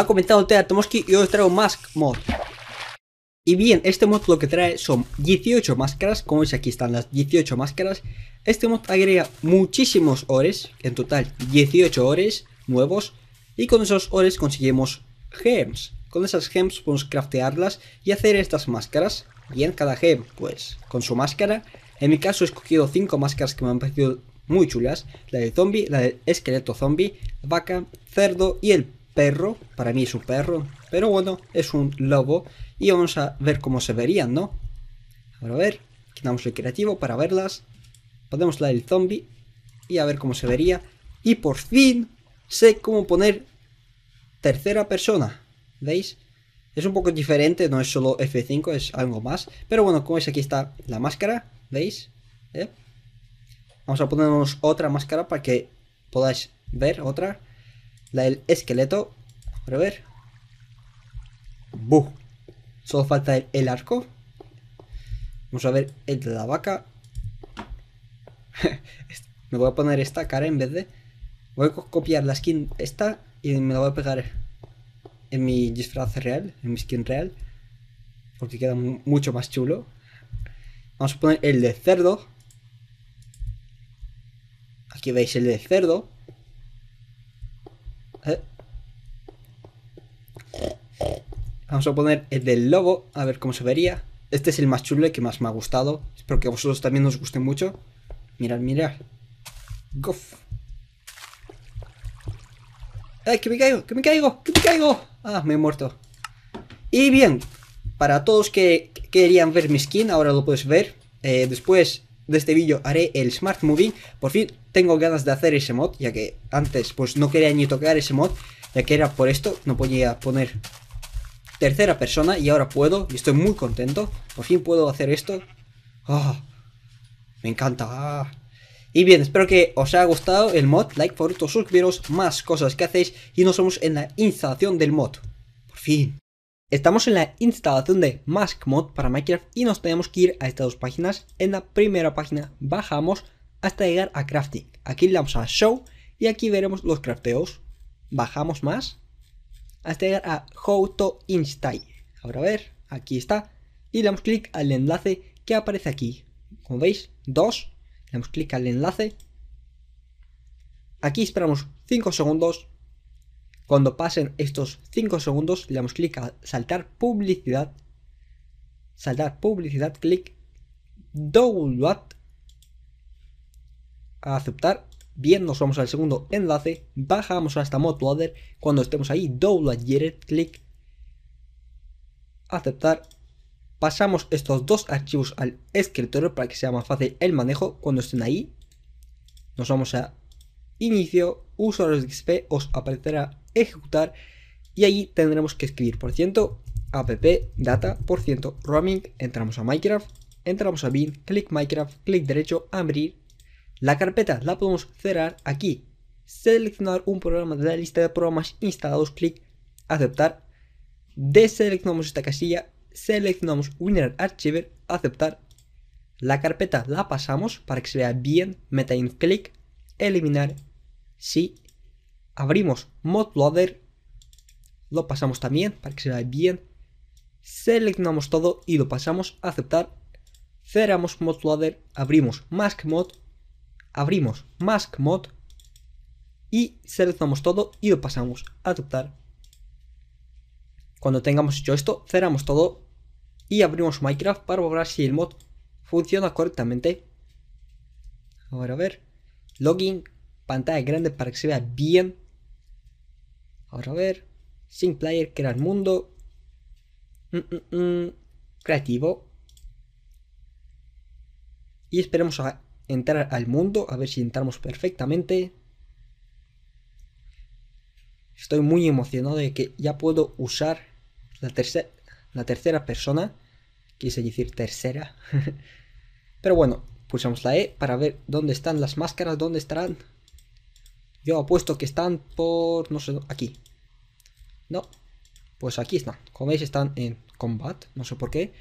ha comentado Tea Tomoski y hoy os traigo Mask Mod. Y bien, este mod lo que trae son 18 máscaras, como veis aquí están las 18 máscaras. Este mod agrega muchísimos ores, en total 18 ores nuevos, y con esos ores conseguimos gems. Con esas gems podemos craftearlas y hacer estas máscaras. Y en cada gem, pues, con su máscara. En mi caso he escogido 5 máscaras que me han parecido muy chulas. La de zombie, la de esqueleto zombie, vaca, cerdo y el perro, para mí es un perro, pero bueno, es un lobo y vamos a ver cómo se verían, ¿no? a ver, quitamos el creativo para verlas, ponemos la del zombie y a ver cómo se vería. Y por fin sé cómo poner tercera persona, ¿veis? Es un poco diferente, no es solo F5, es algo más. Pero bueno, como veis aquí está la máscara, ¿veis? ¿Eh? Vamos a ponernos otra máscara para que podáis ver otra. La del esqueleto. a ver. Buh. Solo falta el, el, arco. Vamos a ver el de la vaca. me voy a poner esta cara en vez de... Voy a copiar la skin esta y me la voy a pegar en mi disfraz real, en mi skin real. Porque queda mucho más chulo. Vamos a poner el de cerdo. Aquí veis el de cerdo. Eh. Vamos a poner el del lobo, a ver cómo se vería. Este es el más chulo que más me ha gustado. Espero que a vosotros también os guste mucho. Mirad, mirad. Gof. ¡Ay, ¡Eh, que me caigo! ¡Que me caigo! ¡Que me caigo! Ah, me he muerto. Y bien, para todos que querían ver mi skin, ahora lo puedes ver. Eh, después de este vídeo haré el Smart Moving. Por fin tengo ganas de hacer ese mod, ya que antes pues no quería ni tocar ese mod, ya que era por esto, no podía poner tercera persona y ahora puedo y estoy muy contento. Por fin puedo hacer esto. Ah, me encanta. Ah. Y bien, espero que os haya gustado el mod, like, favoritos, suscribiros, más cosas que hacéis y nos vemos en la instalación del mod. Por fin. Estamos en la instalación de mask mod para Minecraft y nos tenemos que ir a estas dos páginas. En la primera página bajamos hasta llegar a Crafting. Aquí le damos a Show y aquí veremos los crafteos. Bajamos más hasta llegar a How to Install. Ahora a ver, aquí está. Y le damos clic al enlace que aparece aquí. Como veis, 2. Le damos clic al enlace. Aquí esperamos 5 segundos cuando pasen estos 5 segundos, le damos clic a saltar publicidad. Saltar publicidad, clic download. aceptar. Bien, nos vamos al segundo enlace. Bajamos hasta Motloader. Cuando estemos ahí, download clic aceptar. Pasamos estos dos archivos al escritorio para que sea más fácil el manejo cuando estén ahí. Nos vamos a inicio, usuarios XP, os aparecerá ejecutar y ahí tendremos que escribir por ciento app data por ciento roaming, entramos a Minecraft, entramos a bin, clic Minecraft, clic derecho, abrir. La carpeta la podemos cerrar aquí, seleccionar un programa de la lista de programas instalados, clic aceptar, deseleccionamos esta casilla, seleccionamos Winner Archiver, aceptar, la carpeta la pasamos para que se vea bien, meta in clic, eliminar, sí, abrimos Loader. lo pasamos también para que se vea bien, seleccionamos todo y lo pasamos a aceptar, cerramos Loader. abrimos mask mod abrimos mask mod y seleccionamos todo y lo pasamos a aceptar. Cuando tengamos hecho esto, cerramos todo y abrimos Minecraft para probar si el mod funciona correctamente. Ahora a ver, login, pantalla grande para que se vea bien. Ahora a ver. Sync player, crear mundo. Mm, mm, mm, creativo. Y esperemos a entrar al mundo, a ver si entramos perfectamente. Estoy muy emocionado de que ya puedo usar la, tercera, la tercera persona. Quise decir tercera. Pero bueno, pulsamos la E para ver dónde están las máscaras, dónde estarán yo apuesto que están por, no sé, aquí. No, pues aquí están. Como veis están en combat, no sé por qué.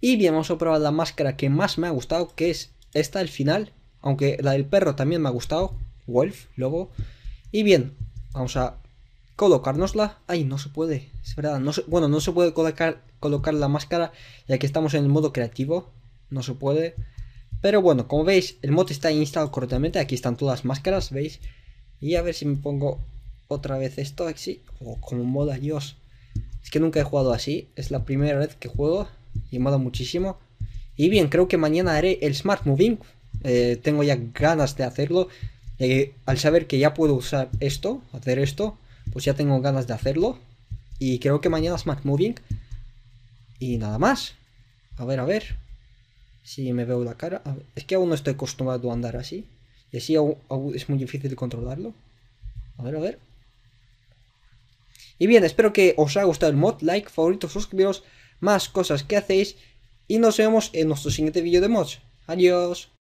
Y bien, vamos a probar la máscara que más me ha gustado, que es esta, el final. Aunque la del perro también me ha gustado. Wolf, lobo. Y bien, vamos a colocárnosla. Ay, no se puede, es verdad. No bueno, no se puede colocar, colocar la máscara, ya que estamos en el modo creativo. No se puede. Pero bueno, como veis, el mod está instalado correctamente. Aquí están todas las máscaras, ¿veis? Y a ver si me pongo otra vez esto así, o como moda Dios. Es que nunca he jugado así, es la primera vez que juego y mola muchísimo. Y bien, creo que mañana haré el Smart Moving. Eh, tengo ya ganas de hacerlo. Eh, al saber que ya puedo usar esto, hacer esto, pues ya tengo ganas de hacerlo. Y creo que mañana Smart Moving. Y nada más. A ver, a ver. Si me veo la cara. es que aún no estoy acostumbrado a andar así. Y así es muy difícil controlarlo. A ver, a ver. Y bien, espero que os haya gustado el mod. Like, favoritos, suscribiros, más cosas que hacéis. Y nos vemos en nuestro siguiente vídeo de mods. Adiós.